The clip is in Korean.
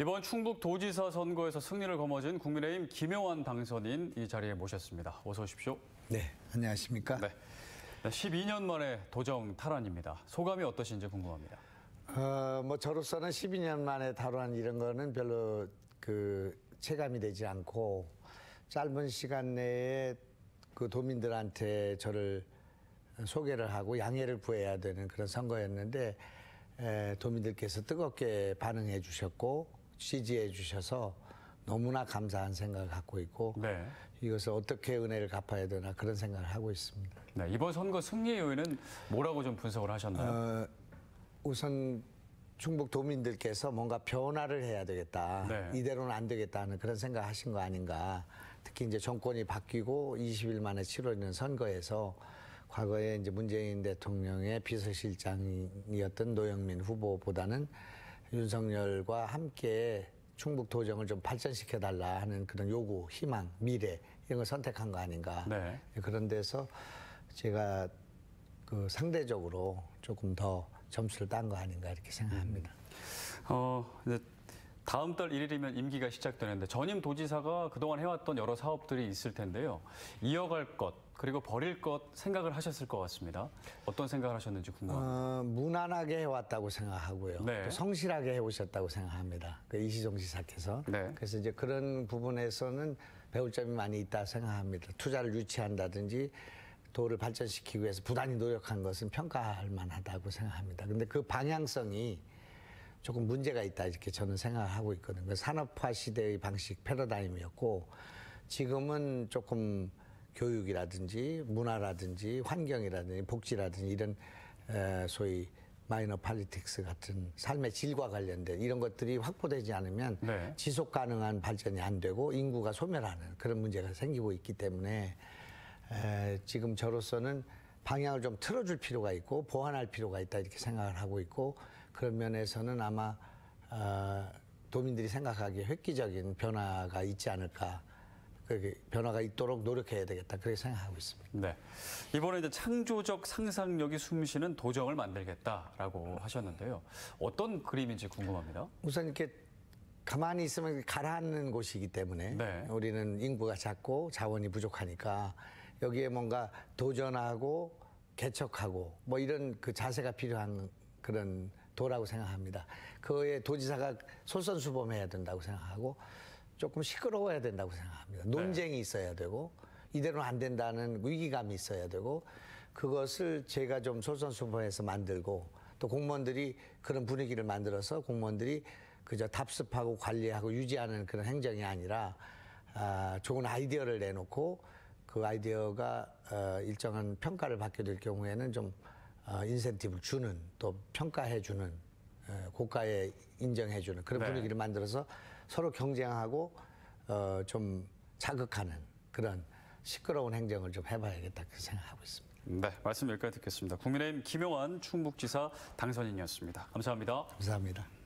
이번 충북 도지사 선거에서 승리를 거머쥔 국민의힘 김영환 당선인 이 자리에 모셨습니다. 어서 오십시오. 네, 안녕하십니까? 네. 12년 만에 도정 탈환입니다. 소감이 어떠신지 궁금합니다. 어, 뭐 저로서는 12년 만에 탈환 이런 거는 별로 그 체감이 되지 않고 짧은 시간 내에 그 도민들한테 저를 소개를 하고 양해를 구해야 되는 그런 선거였는데 에, 도민들께서 뜨겁게 반응해 주셨고 지지해 주셔서 너무나 감사한 생각을 갖고 있고 네. 이것을 어떻게 은혜를 갚아야 되나 그런 생각을 하고 있습니다. 네, 이번 선거 승리 요인은 뭐라고 좀 분석을 하셨나요? 어, 우선 충북 도민들께서 뭔가 변화를 해야 되겠다. 네. 이대로는 안 되겠다는 그런 생각하신 거 아닌가. 특히 이제 정권이 바뀌고 20일 만에 치러지는 선거에서 과거에 이제 문재인 대통령의 비서실장이었던 노영민 후보보다는 윤석열과 함께 충북 도정을 좀 발전시켜 달라 하는 그런 요구, 희망, 미래 이런 걸 선택한 거 아닌가. 네. 예, 그런 데서 제가 그 상대적으로 조금 더 점수를 딴 거 아닌가 이렇게 생각합니다. 음. 어, 다음 달 1일이면 임기가 시작되는데 전임 도지사가 그동안 해왔던 여러 사업들이 있을 텐데요. 이어갈 것 그리고 버릴 것 생각을 하셨을 것 같습니다. 어떤 생각을 하셨는지 궁금합니다. 어, 무난하게 해왔다고 생각하고요. 네. 성실하게 해오셨다고 생각합니다. 그 이시종 지사께서. 네. 그래서 이제 그런 부분에서는 배울 점이 많이 있다 생각합니다. 투자를 유치한다든지 도를 발전시키기 위해서 부단히 노력한 것은 평가할 만하다고 생각합니다. 근데 그 방향성이 조금 문제가 있다 이렇게 저는 생각하고 있거든요. 그 산업화 시대의 방식 패러다임이었고 지금은 조금 교육이라든지 문화라든지 환경이라든지 복지라든지 이런 소위 마이너 팔리틱스 같은 삶의 질과 관련된 이런 것들이 확보되지 않으면 네. 지속 가능한 발전이 안 되고 인구가 소멸하는 그런 문제가 생기고 있기 때문에 에, 지금 저로서는 방향을 좀 틀어줄 필요가 있고 보완할 필요가 있다 이렇게 생각을 하고 있고 그런 면에서는 아마 어, 도민들이 생각하기에 획기적인 변화가 있지 않을까 그렇게 변화가 있도록 노력해야 되겠다 그렇게 생각하고 있습니다. 네 이번에 이제 창조적 상상력이 숨쉬는 도정을 만들겠다라고 하셨는데요 어떤 그림인지 궁금합니다. 우선 이렇게 가만히 있으면 가라앉는 곳이기 때문에 네. 우리는 인구가 작고 자원이 부족하니까 여기에 뭔가 도전하고 개척하고 뭐 이런 그 자세가 필요한 그런 도라고 생각합니다. 그에 도지사가 솔선수범해야 된다고 생각하고 조금 시끄러워야 된다고 생각합니다. 네. 논쟁이 네. 있어야 되고 이대로는 안 된다는 위기감이 있어야 되고 그것을 제가 좀 솔선수범해서 만들고 또 공무원들이 그런 분위기를 만들어서 공무원들이 그저 답습하고 관리하고 유지하는 그런 행정이 아니라 아, 좋은 아이디어를 내놓고 그 아이디어가 어, 일정한 평가를 받게 될 경우에는 좀 어, 인센티브를 주는 또 평가해 주는 어, 고가에 인정해 주는 그런 네. 분위기를 만들어서 서로 경쟁하고 어, 좀 자극하는 그런 시끄러운 행정을 좀 해봐야겠다 그 생각하고 있습니다. 네, 말씀 여기까지 듣겠습니다. 국민의힘 김용환 충북지사 당선인이었습니다. 감사합니다. 감사합니다.